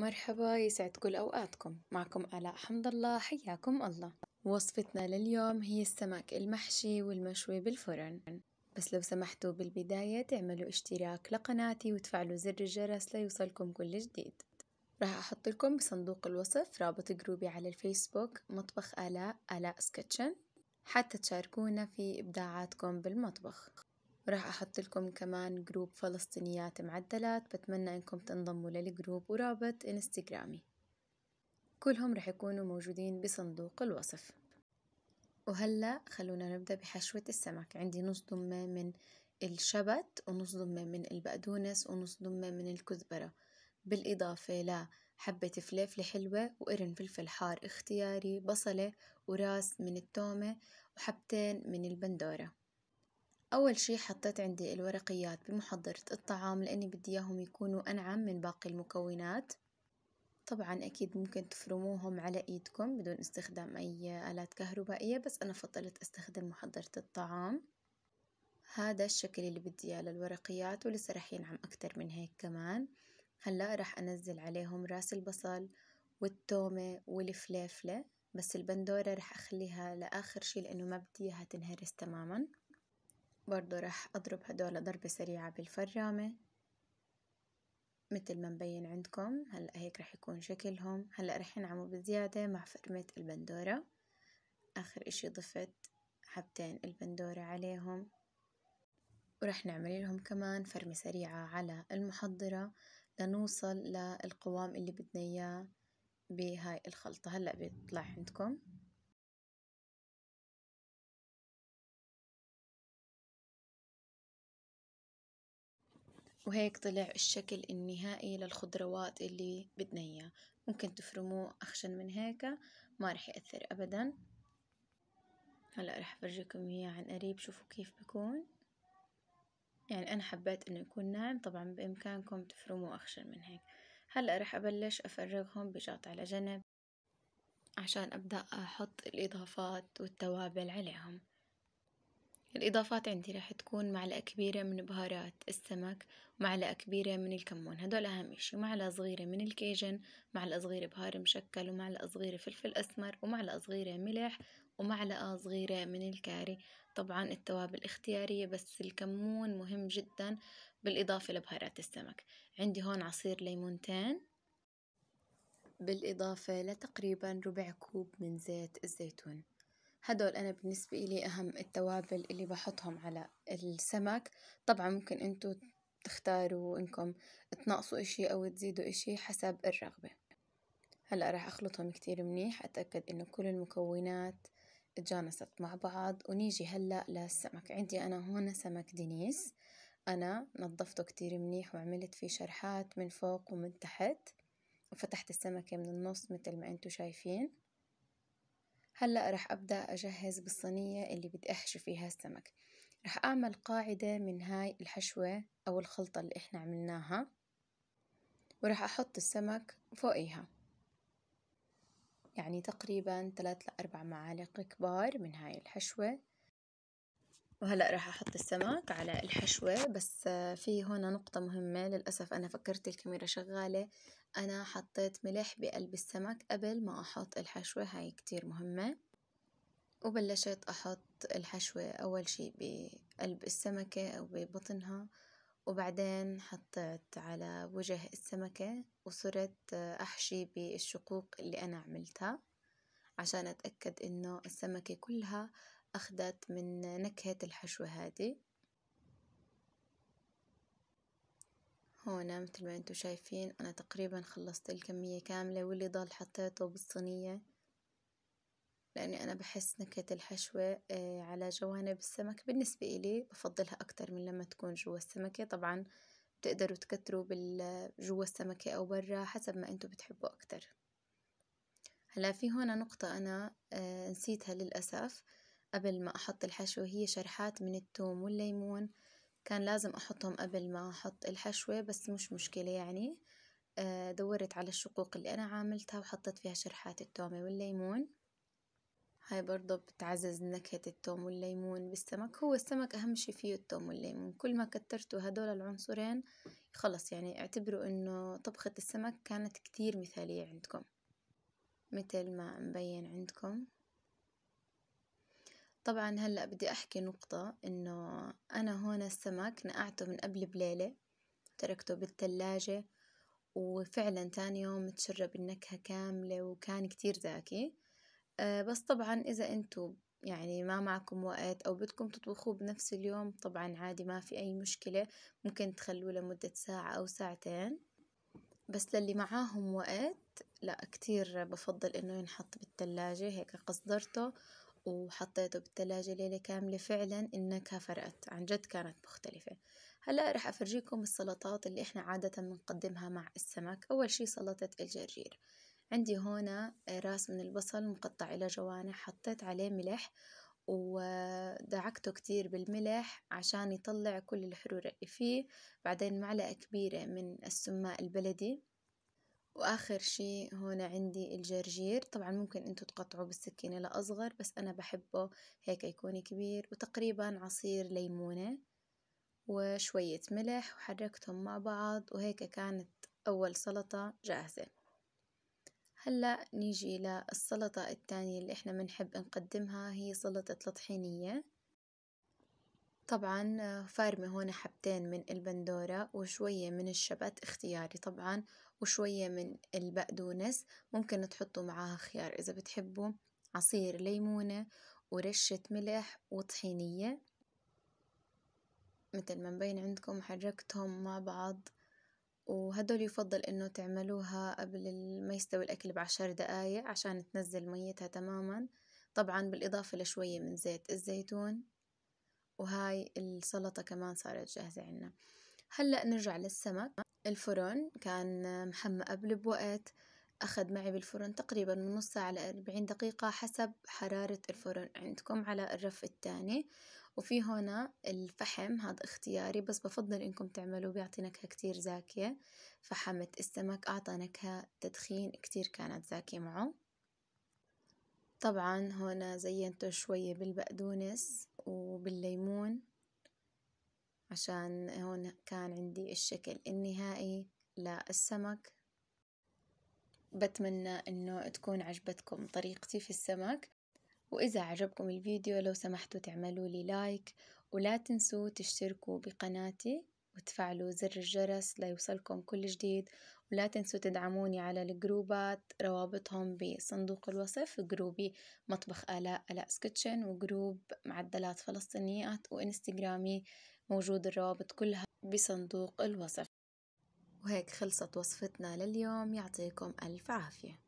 مرحبا يسعد كل أوقاتكم معكم آلاء حمد الله حياكم الله وصفتنا لليوم هي السمك المحشي والمشوي بالفرن بس لو سمحتوا بالبداية تعملوا اشتراك لقناتي وتفعلوا زر الجرس ليوصلكم كل جديد راح أحط لكم بصندوق الوصف رابط جروبي على الفيسبوك مطبخ آلاء آلاء سكتشن حتى تشاركونا في إبداعاتكم بالمطبخ وراح أحط لكم كمان جروب فلسطينيات معدلات بتمنى إنكم تنضموا للجروب ورابط إنستجرامي كلهم راح يكونوا موجودين بصندوق الوصف وهلأ خلونا نبدأ بحشوة السمك عندي نص ضمة من الشبت ونص ضمة من البقدونس ونص ضمة من الكزبرة بالإضافة لحبة فليفلة حلوة وقرن فلفل حار اختياري بصلة وراس من التومة وحبتين من البندورة أول شي حطيت عندي الورقيات بمحضرة الطعام لأني بدي إياهم يكونوا أنعم من باقي المكونات طبعا أكيد ممكن تفرموهم على إيدكم بدون استخدام أي آلات كهربائية بس أنا فضلت أستخدم محضرة الطعام هذا الشكل اللي بدي إياه للورقيات ولسه راح ينعم أكتر من هيك كمان هلا راح أنزل عليهم راس البصل والتومة والفليفلة بس البندورة راح أخليها لآخر شي لأنه ما بدي إياها تنهرس تماماً برضو راح أضرب هدول ضربة سريعة بالفرامة مثل ما مبين عندكم هلأ هيك راح يكون شكلهم هلأ راح ينعموا بزيادة مع فرمة البندورة آخر إشي ضفت حبتين البندورة عليهم ورح نعمل لهم كمان فرمة سريعة على المحضرة لنوصل للقوام اللي بدنا إياه بهاي الخلطة هلأ بيطلع عندكم وهيك طلع الشكل النهائي للخضروات اللي بدنا إياه ممكن تفرموه أخشن من هيك ما رح يأثر أبدا هلأ رح أفرجيكم إياه عن قريب شوفوا كيف بيكون يعني أنا حبيت إنه يكون ناعم طبعا بإمكانكم تفرموه أخشن من هيك هلأ رح أبلش أفرغهم بجات على جنب عشان أبدأ أحط الإضافات والتوابل عليهم الإضافات عندي راح تكون معلقة كبيرة من بهارات السمك ومعلقة كبيرة من الكمون هدول أهم إشي معلقة صغيرة من الكيجن معلقة صغيرة بهار مشكل ومعلقة صغيرة فلفل أسمر ومعلقة صغيرة ملح ومعلقة صغيرة من الكاري طبعا التوابل اختيارية بس الكمون مهم جدا بالإضافة لبهارات السمك عندي هون عصير ليمونتين بالإضافة لتقريبا ربع كوب من زيت الزيتون هدول أنا بالنسبة إلي أهم التوابل اللي بحطهم على السمك طبعا ممكن انتو تختاروا انكم تنقصوا اشي او تزيدوا اشي حسب الرغبة هلأ راح اخلطهم كتير منيح اتأكد انه كل المكونات تجانست مع بعض ونيجي هلأ للسمك عندي انا هون سمك دينيس انا نظفته كتير منيح وعملت فيه شرحات من فوق ومن تحت وفتحت السمكة من النص مثل ما انتو شايفين هلأ رح أبدأ أجهز بالصينية اللي بدي أحشي فيها السمك رح أعمل قاعدة من هاي الحشوة أو الخلطة اللي إحنا عملناها ورح أحط السمك فوقيها يعني تقريبا 3 لأربع معالق كبار من هاي الحشوة وهلأ راح أحط السمك على الحشوة بس في هون نقطة مهمة للأسف أنا فكرت الكاميرا شغالة أنا حطيت ملح بقلب السمك قبل ما أحط الحشوة هاي كتير مهمة وبلشت أحط الحشوة أول شي بقلب السمكة أو ببطنها وبعدين حطيت على وجه السمكة وصرت أحشي بالشقوق اللي أنا عملتها عشان أتأكد إنه السمكة كلها أخدت من نكهة الحشوة هذه هون مثل ما انتو شايفين انا تقريبا خلصت الكمية كاملة واللي ضل حطيته بالصينية لاني انا بحس نكهة الحشوة آه، على جوانب السمك بالنسبة الي بفضلها اكتر من لما تكون جوا السمكة طبعا بتقدروا تكتروا جوا السمكة او برا حسب ما انتو بتحبوا اكتر هلا في هون نقطة انا آه، نسيتها للأسف قبل ما احط الحشوة هي شرحات من التوم والليمون كان لازم أحطهم قبل ما أحط الحشوة بس مش مشكلة يعني آه، دورت على الشقوق اللي أنا عاملتها وحطيت فيها شرحات التومة والليمون هاي برضه بتعزز نكهة التوم والليمون بالسمك هو السمك أهم شي فيه التوم والليمون كل ما كترتوا هدول العنصرين خلص يعني اعتبروا إنه طبخة السمك كانت كتير مثالية عندكم مثل ما مبين عندكم طبعا هلأ بدي أحكي نقطة إنه أنا هون السمك نقعته من قبل بليلة تركته بالتلاجة وفعلا تاني يوم تشرب النكهة كاملة وكان كتير زاكي آه، بس طبعا إذا انتو يعني ما معكم وقت أو بدكم تطبخوه بنفس اليوم طبعا عادي ما في أي مشكلة ممكن تخلوه لمدة ساعة أو ساعتين بس للي معاهم وقت لا كتير بفضل إنه ينحط بالتلاجة هيك قصدرته وحطيته بالثلاجة ليلة كاملة فعلا النكهة فرقت عن جد كانت مختلفة هلا رح افرجيكم السلطات اللي احنا عادة بنقدمها مع السمك اول شي سلطة الجرجير عندي هنا آه، راس من البصل مقطع الى جوانح حطيت عليه ملح ودعكته كتير بالملح عشان يطلع كل الحرورة اللي فيه بعدين معلقة كبيرة من السماء البلدي واخر شي هون عندي الجرجير طبعا ممكن انتو تقطعوه بالسكينة لاصغر بس انا بحبه هيك يكون كبير وتقريبا عصير ليمونة وشوية ملح وحركتهم مع بعض وهيك كانت اول سلطة جاهزة هلأ نيجي للسلطة التانية اللي احنا بنحب نقدمها هي سلطة الطحينية طبعا فارمة هون حبتين من البندورة وشوية من الشبت اختياري طبعا وشوية من البقدونس ممكن تحطوا معاها خيار إذا بتحبوا عصير ليمونة ورشة ملح وطحينية مثل ما مبين عندكم حركتهم مع بعض وهدول يفضل انه تعملوها قبل ما يستوي الاكل بعشر دقايق عشان تنزل ميتها تماما طبعا بالاضافة لشوية من زيت الزيتون وهاي السلطة كمان صارت جاهزة عنا هلأ نرجع للسمك الفرن كان محمق قبل بوقت أخذ معي بالفرن تقريبا من نص ساعة لأربعين دقيقة حسب حرارة الفرن عندكم على الرف التاني وفي هنا الفحم هذا اختياري بس بفضل انكم تعملوه بيعطي نكهة كتير زاكية فحمة السمك أعطى نكهة تدخين كتير كانت زاكية معه طبعا هنا زينته شوية بالبقدونس وبالليمون عشان هون كان عندي الشكل النهائي للسمك بتمنى انه تكون عجبتكم طريقتي في السمك واذا عجبكم الفيديو لو سمحتوا تعملوا لي لايك ولا تنسوا تشتركوا بقناتي وتفعلوا زر الجرس ليوصلكم كل جديد ولا تنسوا تدعموني على الجروبات روابطهم بصندوق الوصف جروبي مطبخ آلاء آلاء سكتشن وجروب معدلات فلسطينيات وإنستغرامي موجود الروابط كلها بصندوق الوصف وهيك خلصت وصفتنا لليوم يعطيكم ألف عافية